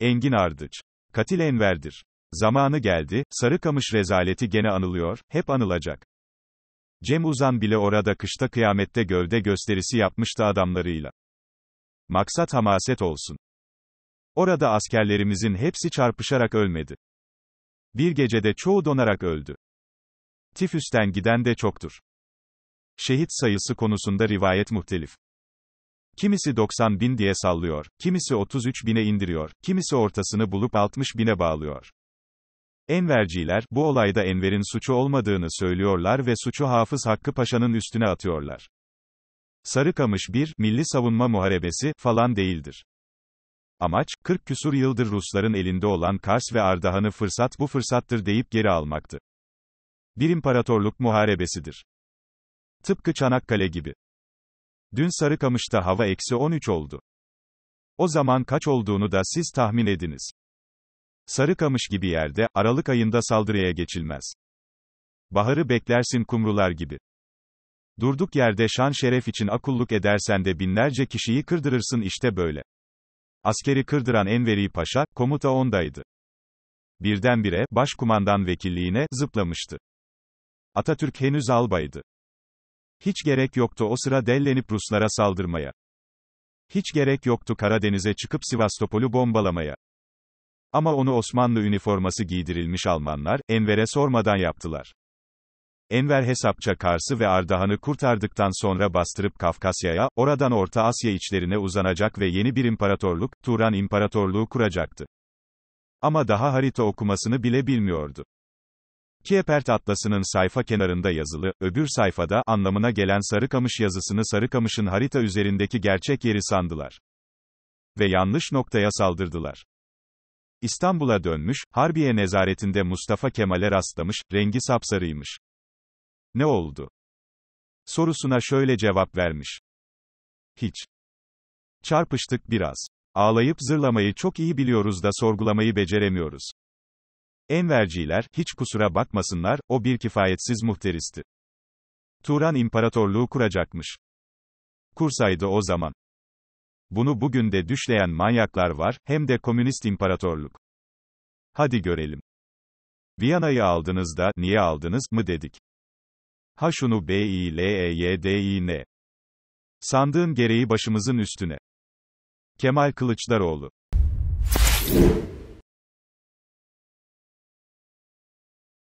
Engin Ardıç. Katil Enver'dir. Zamanı geldi, Sarıkamış rezaleti gene anılıyor, hep anılacak. Cem Uzan bile orada kışta kıyamette gövde gösterisi yapmıştı adamlarıyla. Maksat hamaset olsun. Orada askerlerimizin hepsi çarpışarak ölmedi. Bir gecede çoğu donarak öldü. Tifüsten giden de çoktur. Şehit sayısı konusunda rivayet muhtelif. Kimisi 90 bin diye sallıyor, kimisi 33 bine indiriyor, kimisi ortasını bulup 60 bine bağlıyor. Enverciler, bu olayda Enver'in suçu olmadığını söylüyorlar ve suçu Hafız Hakkı Paşa'nın üstüne atıyorlar. Sarıkamış bir, milli savunma muharebesi, falan değildir. Amaç, 40 küsur yıldır Rusların elinde olan Kars ve Ardahan'ı fırsat bu fırsattır deyip geri almaktı. Bir imparatorluk muharebesidir. Tıpkı Çanakkale gibi. Dün Sarıkamış'ta hava eksi 13 oldu. O zaman kaç olduğunu da siz tahmin ediniz. Sarıkamış gibi yerde, Aralık ayında saldırıya geçilmez. Baharı beklersin kumrular gibi. Durduk yerde şan şeref için akulluk edersen de binlerce kişiyi kırdırırsın işte böyle. Askeri kırdıran Enveri Paşa, komuta ondaydı. Birdenbire, başkumandan vekilliğine, zıplamıştı. Atatürk henüz albaydı. Hiç gerek yoktu o sıra dellenip Ruslara saldırmaya. Hiç gerek yoktu Karadeniz'e çıkıp Sivastopol'u bombalamaya. Ama onu Osmanlı üniforması giydirilmiş Almanlar, Enver'e sormadan yaptılar. Enver hesapça Kars'ı ve Ardahan'ı kurtardıktan sonra bastırıp Kafkasya'ya, oradan Orta Asya içlerine uzanacak ve yeni bir imparatorluk, Turan İmparatorluğu kuracaktı. Ama daha harita okumasını bile bilmiyordu. Kiepert Atlası'nın sayfa kenarında yazılı, öbür sayfada, anlamına gelen Sarıkamış yazısını Sarıkamış'ın harita üzerindeki gerçek yeri sandılar. Ve yanlış noktaya saldırdılar. İstanbul'a dönmüş, Harbiye nezaretinde Mustafa Kemal'e rastlamış, rengi sapsarıymış. Ne oldu? Sorusuna şöyle cevap vermiş. Hiç. Çarpıştık biraz. Ağlayıp zırlamayı çok iyi biliyoruz da sorgulamayı beceremiyoruz. Enverciler, hiç kusura bakmasınlar, o bir kifayetsiz muhteristi. Turan İmparatorluğu kuracakmış. Kursaydı o zaman. Bunu bugün de düşleyen manyaklar var, hem de komünist imparatorluk. Hadi görelim. Viyana'yı aldınız da, niye aldınız, mı dedik. Ha şunu b i l e y d i n. Sandığın gereği başımızın üstüne. Kemal Kılıçdaroğlu